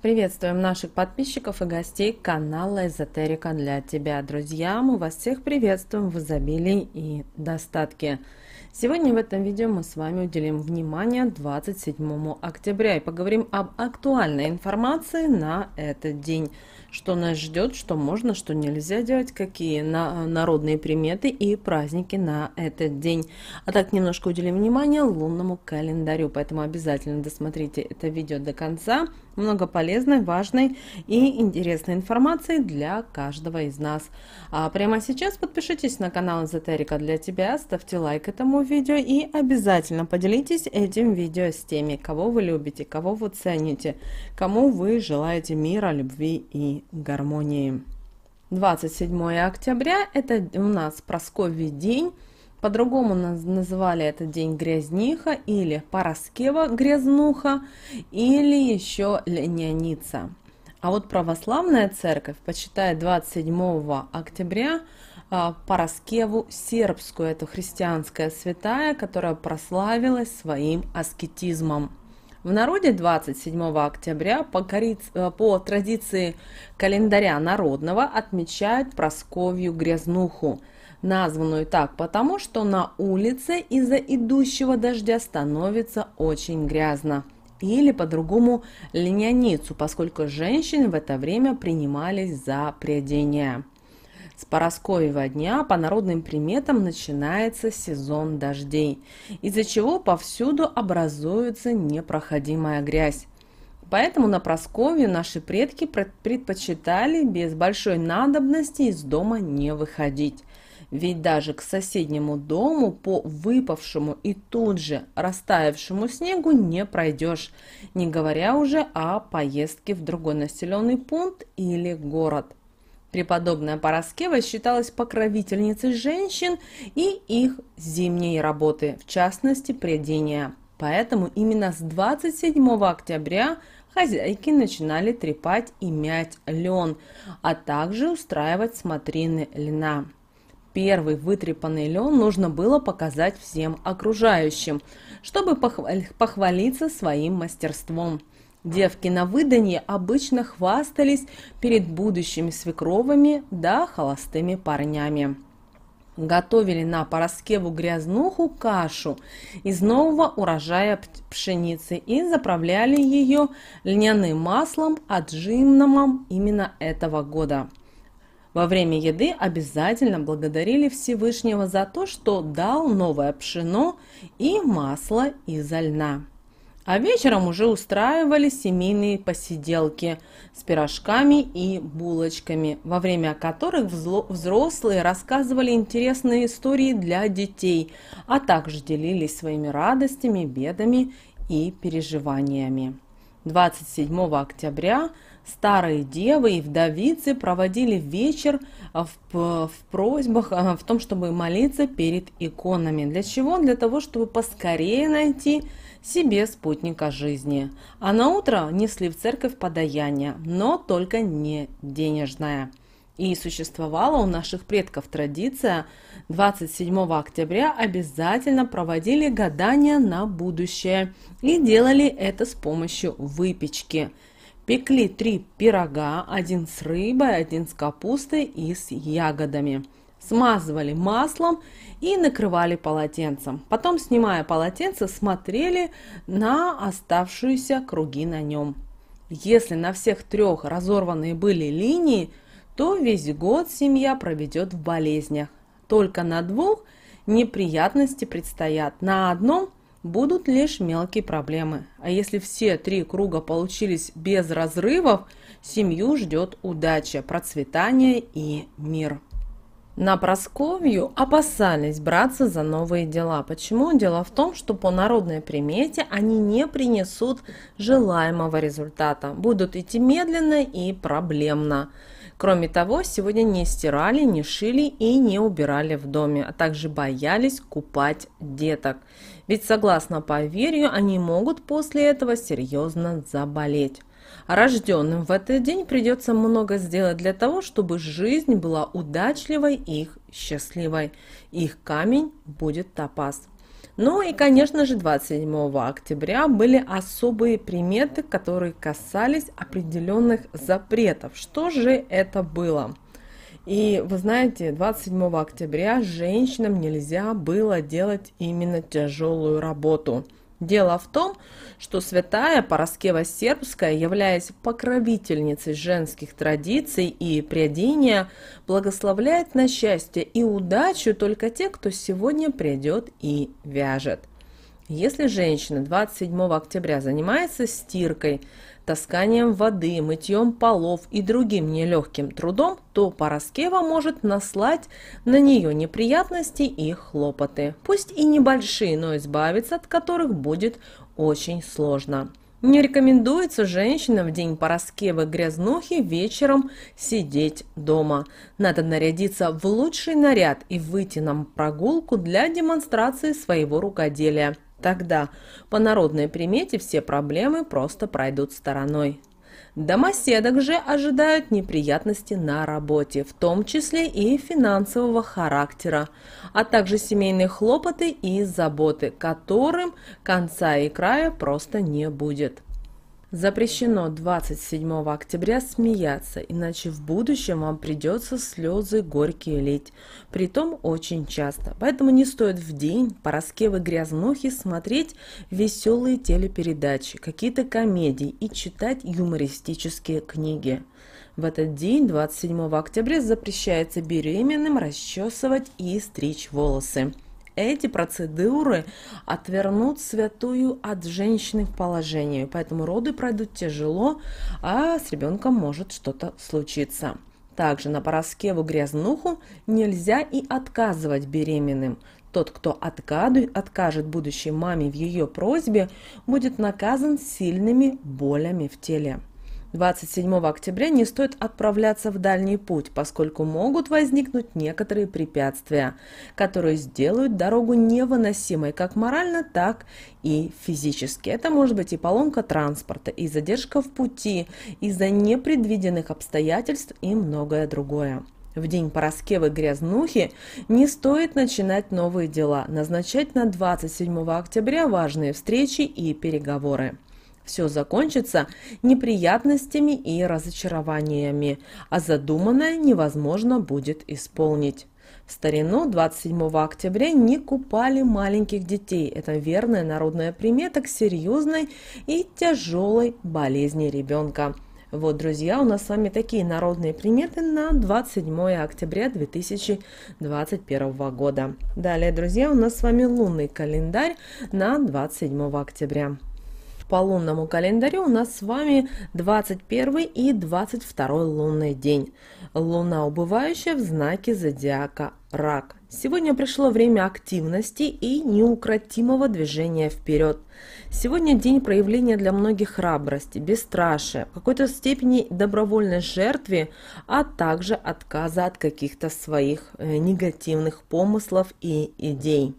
Приветствуем наших подписчиков и гостей канала Эзотерика для тебя. Друзья, мы вас всех приветствуем в изобилии и достатке. Сегодня в этом видео мы с вами уделим внимание 27 октября и поговорим об актуальной информации на этот день что нас ждет, что можно, что нельзя делать, какие на народные приметы и праздники на этот день. А так немножко уделим внимание лунному календарю, поэтому обязательно досмотрите это видео до конца. Много полезной, важной и интересной информации для каждого из нас. А прямо сейчас подпишитесь на канал Эзотерика для тебя, ставьте лайк этому видео и обязательно поделитесь этим видео с теми, кого вы любите, кого вы цените, кому вы желаете мира, любви и гармонии. 27 октября – это у нас Просковий день. По-другому называли этот день грязниха или Параскева грязнуха или еще Леняница. А вот православная церковь почитает 27 октября а, Параскеву сербскую, эту христианская святая, которая прославилась своим аскетизмом. В народе 27 октября по, кориц... Э, по традиции календаря народного отмечают Просковью Грязнуху, названную так потому, что на улице из-за идущего дождя становится очень грязно или по-другому линяницу, поскольку женщины в это время принимались за приодение. С Поросковьего дня по народным приметам начинается сезон дождей, из-за чего повсюду образуется непроходимая грязь. Поэтому на Просковью наши предки предпочитали без большой надобности из дома не выходить. Ведь даже к соседнему дому по выпавшему и тут же растаявшему снегу не пройдешь, не говоря уже о поездке в другой населенный пункт или город. Преподобная Параскева считалась покровительницей женщин и их зимней работы, в частности прядения. Поэтому именно с 27 октября хозяйки начинали трепать и мять лен, а также устраивать смотрины льна. Первый вытрепанный лен нужно было показать всем окружающим, чтобы похвалиться своим мастерством – Девки на выданье обычно хвастались перед будущими свекровыми да холостыми парнями. Готовили на Пороскеву грязнуху кашу из нового урожая пшеницы и заправляли ее льняным маслом, отжимномом именно этого года. Во время еды обязательно благодарили Всевышнего за то, что дал новое пшено и масло из льна. А вечером уже устраивали семейные посиделки с пирожками и булочками, во время которых взрослые рассказывали интересные истории для детей, а также делились своими радостями, бедами и переживаниями. 27 октября старые девы и вдовицы проводили вечер в, в просьбах а, в том, чтобы молиться перед иконами. Для чего? Для того, чтобы поскорее найти себе спутника жизни. А на утро несли в церковь подаяние, но только не денежное. И существовала у наших предков традиция 27 октября обязательно проводили гадания на будущее и делали это с помощью выпечки – Пекли три пирога, один с рыбой, один с капустой и с ягодами. Смазывали маслом и накрывали полотенцем. Потом, снимая полотенце, смотрели на оставшиеся круги на нем. Если на всех трех разорванные были линии, то весь год семья проведет в болезнях. Только на двух неприятности предстоят. На одном будут лишь мелкие проблемы. А если все три круга получились без разрывов, семью ждет удача, процветание и мир. На Просковью опасались браться за новые дела. Почему? Дело в том, что по народной примете они не принесут желаемого результата. Будут идти медленно и проблемно. Кроме того, сегодня не стирали, не шили и не убирали в доме, а также боялись купать деток. Ведь согласно поверью, они могут после этого серьезно заболеть. Рожденным в этот день придется много сделать для того, чтобы жизнь была удачливой и их счастливой. Их камень будет топаз. Ну и, конечно же, 27 октября были особые приметы, которые касались определенных запретов. Что же это было? И вы знаете, 27 октября женщинам нельзя было делать именно тяжелую работу. Дело в том, что святая Пороскева Сербская, являясь покровительницей женских традиций и приодения, благословляет на счастье и удачу только те, кто сегодня придет и вяжет. Если женщина 27 октября занимается стиркой, тасканием воды, мытьем полов и другим нелегким трудом, то Параскева может наслать на нее неприятности и хлопоты, пусть и небольшие, но избавиться от которых будет очень сложно. Не рекомендуется женщинам в день пороскевы грязнухи вечером сидеть дома. Надо нарядиться в лучший наряд и выйти на прогулку для демонстрации своего рукоделия. Тогда по народной примете все проблемы просто пройдут стороной. Домоседок же ожидают неприятности на работе, в том числе и финансового характера, а также семейные хлопоты и заботы, которым конца и края просто не будет. Запрещено 27 октября смеяться, иначе в будущем вам придется слезы горькие лить, притом очень часто. Поэтому не стоит в день по раскевы грязнухи смотреть веселые телепередачи, какие-то комедии и читать юмористические книги. В этот день, 27 октября, запрещается беременным расчесывать и стричь волосы эти процедуры отвернут святую от женщины к положению, поэтому роды пройдут тяжело, а с ребенком может что-то случиться. Также на Пороскеву грязнуху нельзя и отказывать беременным. Тот, кто откажет будущей маме в ее просьбе, будет наказан сильными болями в теле. 27 октября не стоит отправляться в дальний путь, поскольку могут возникнуть некоторые препятствия, которые сделают дорогу невыносимой как морально, так и физически. Это может быть и поломка транспорта, и задержка в пути, из-за непредвиденных обстоятельств и многое другое. В день Пороскевы грязнухи не стоит начинать новые дела, назначать на 27 октября важные встречи и переговоры все закончится неприятностями и разочарованиями, а задуманное невозможно будет исполнить. В старину 27 октября не купали маленьких детей. Это верная народная примета к серьезной и тяжелой болезни ребенка. Вот, друзья, у нас с вами такие народные приметы на 27 октября 2021 года. Далее, друзья, у нас с вами лунный календарь на 27 октября по лунному календарю у нас с вами 21 и 22 лунный день. Луна убывающая в знаке зодиака Рак. Сегодня пришло время активности и неукротимого движения вперед. Сегодня день проявления для многих храбрости, бесстрашия, какой-то степени добровольной жертвы, а также отказа от каких-то своих э, негативных помыслов и идей.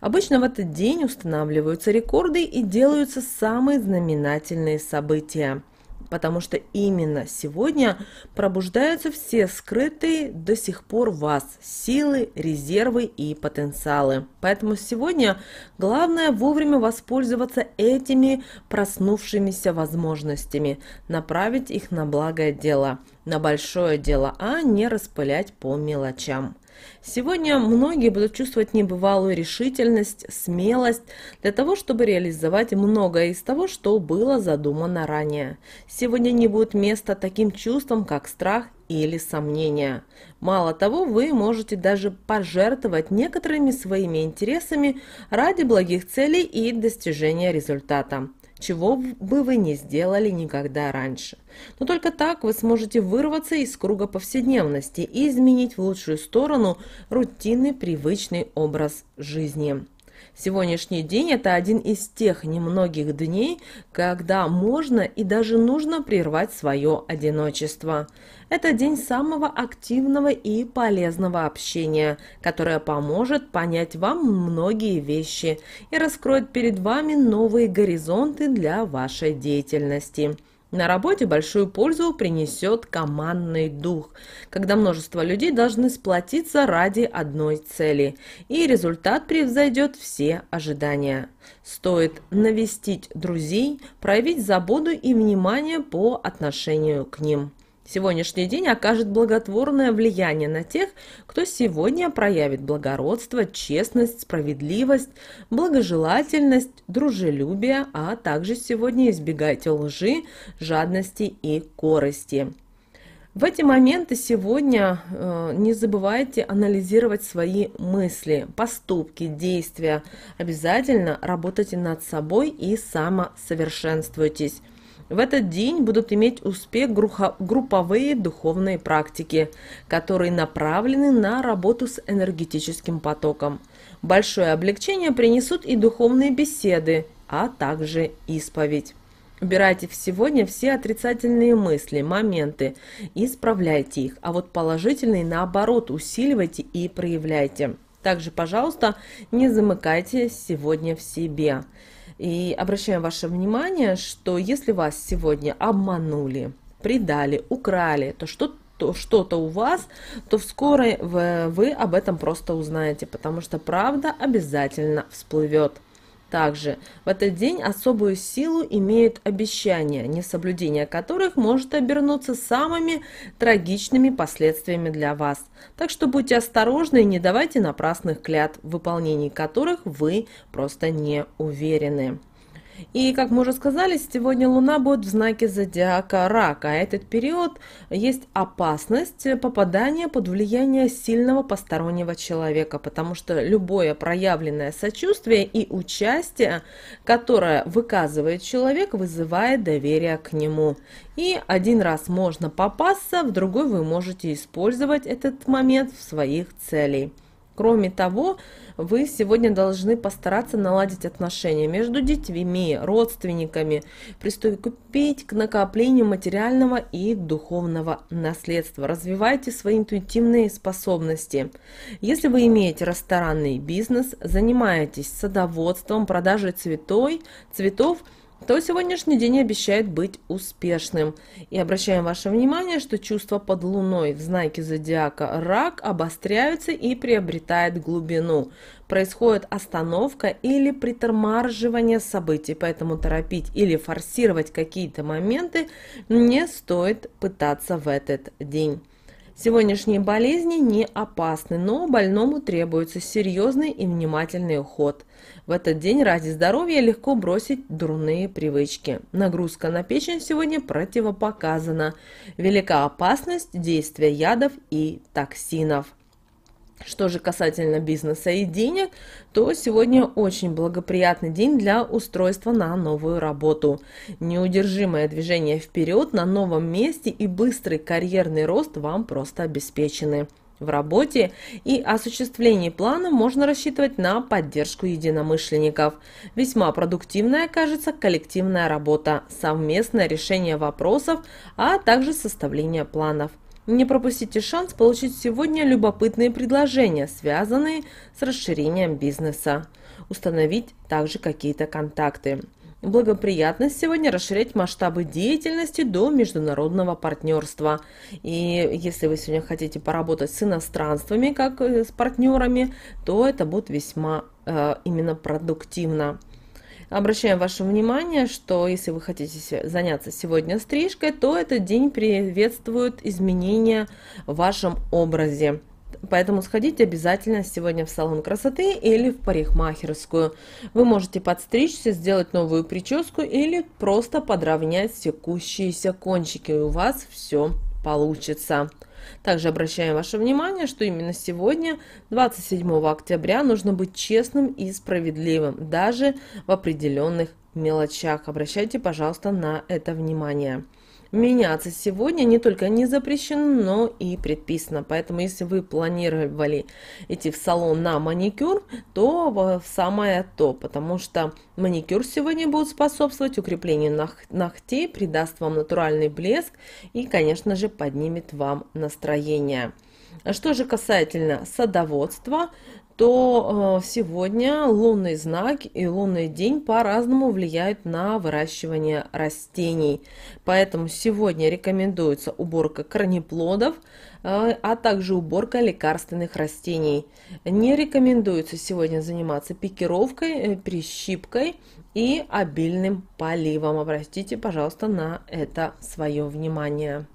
Обычно в этот день устанавливаются рекорды и делаются самые знаменательные события, потому что именно сегодня пробуждаются все скрытые до сих пор в вас силы, резервы и потенциалы. Поэтому сегодня главное вовремя воспользоваться этими проснувшимися возможностями, направить их на благое дело, на большое дело, а не распылять по мелочам. Сегодня многие будут чувствовать небывалую решительность, смелость для того, чтобы реализовать многое из того, что было задумано ранее. Сегодня не будет места таким чувствам, как страх или сомнения. Мало того, вы можете даже пожертвовать некоторыми своими интересами ради благих целей и достижения результата чего бы вы не сделали никогда раньше. Но только так вы сможете вырваться из круга повседневности и изменить в лучшую сторону рутинный привычный образ жизни. Сегодняшний день – это один из тех немногих дней, когда можно и даже нужно прервать свое одиночество. Это день самого активного и полезного общения, которое поможет понять вам многие вещи и раскроет перед вами новые горизонты для вашей деятельности. На работе большую пользу принесет командный дух, когда множество людей должны сплотиться ради одной цели, и результат превзойдет все ожидания. Стоит навестить друзей, проявить заботу и внимание по отношению к ним. Сегодняшний день окажет благотворное влияние на тех, кто сегодня проявит благородство, честность, справедливость, благожелательность, дружелюбие, а также сегодня избегайте лжи, жадности и корости. В эти моменты сегодня э, не забывайте анализировать свои мысли, поступки, действия. Обязательно работайте над собой и самосовершенствуйтесь. В этот день будут иметь успех групповые духовные практики, которые направлены на работу с энергетическим потоком. Большое облегчение принесут и духовные беседы, а также исповедь. Убирайте сегодня все отрицательные мысли, моменты, исправляйте их, а вот положительные наоборот усиливайте и проявляйте. Также, пожалуйста, не замыкайте сегодня в себе. И обращаем ваше внимание, что если вас сегодня обманули, предали, украли, то что то что у вас, то вскоре вы об этом просто узнаете, потому что правда обязательно всплывет. Также в этот день особую силу имеют обещания, несоблюдение которых может обернуться самыми трагичными последствиями для вас. Так что будьте осторожны и не давайте напрасных клятв, в выполнении которых вы просто не уверены. И, как мы уже сказали, сегодня Луна будет в знаке зодиака Рака. А Этот период есть опасность попадания под влияние сильного постороннего человека, потому что любое проявленное сочувствие и участие, которое выказывает человек, вызывает доверие к нему. И один раз можно попасться, в другой вы можете использовать этот момент в своих целях. Кроме того, вы сегодня должны постараться наладить отношения между детьми, родственниками, приступить к накоплению материального и духовного наследства. Развивайте свои интуитивные способности. Если вы имеете ресторанный бизнес, занимаетесь садоводством, продажей цветой, цветов – то сегодняшний день обещает быть успешным. И обращаем ваше внимание, что чувство под Луной в знаке зодиака рак обостряются и приобретает глубину. Происходит остановка или притормаживание событий, поэтому торопить или форсировать какие-то моменты не стоит пытаться в этот день. Сегодняшние болезни не опасны, но больному требуется серьезный и внимательный уход. В этот день ради здоровья легко бросить дурные привычки. Нагрузка на печень сегодня противопоказана. Велика опасность действия ядов и токсинов. Что же касательно бизнеса и денег, то сегодня очень благоприятный день для устройства на новую работу. Неудержимое движение вперед на новом месте и быстрый карьерный рост вам просто обеспечены. В работе и осуществлении плана можно рассчитывать на поддержку единомышленников. Весьма продуктивная окажется коллективная работа, совместное решение вопросов, а также составление планов – не пропустите шанс получить сегодня любопытные предложения, связанные с расширением бизнеса. Установить также какие-то контакты. Благоприятно сегодня расширять масштабы деятельности до международного партнерства. И если вы сегодня хотите поработать с иностранствами, как э, с партнерами, то это будет весьма э, именно продуктивно. Обращаем ваше внимание, что если вы хотите заняться сегодня стрижкой, то этот день приветствует изменения в вашем образе. Поэтому сходите обязательно сегодня в салон красоты или в парикмахерскую. Вы можете подстричься, сделать новую прическу или просто подровнять секущиеся кончики, и у вас все получится. Также обращаем ваше внимание, что именно сегодня, 27 октября, нужно быть честным и справедливым, даже в определенных мелочах. Обращайте, пожалуйста, на это внимание меняться сегодня не только не запрещено, но и предписано. Поэтому, если вы планировали идти в салон на маникюр, то в самое то, потому что маникюр сегодня будет способствовать укреплению ногтей, придаст вам натуральный блеск и, конечно же, поднимет вам настроение. А что же касательно садоводства, то э, сегодня лунный знак и лунный день по-разному влияют на выращивание растений. Поэтому сегодня рекомендуется уборка корнеплодов, э, а также уборка лекарственных растений. Не рекомендуется сегодня заниматься пикировкой, э, прищипкой и обильным поливом. Обратите, пожалуйста, на это свое внимание.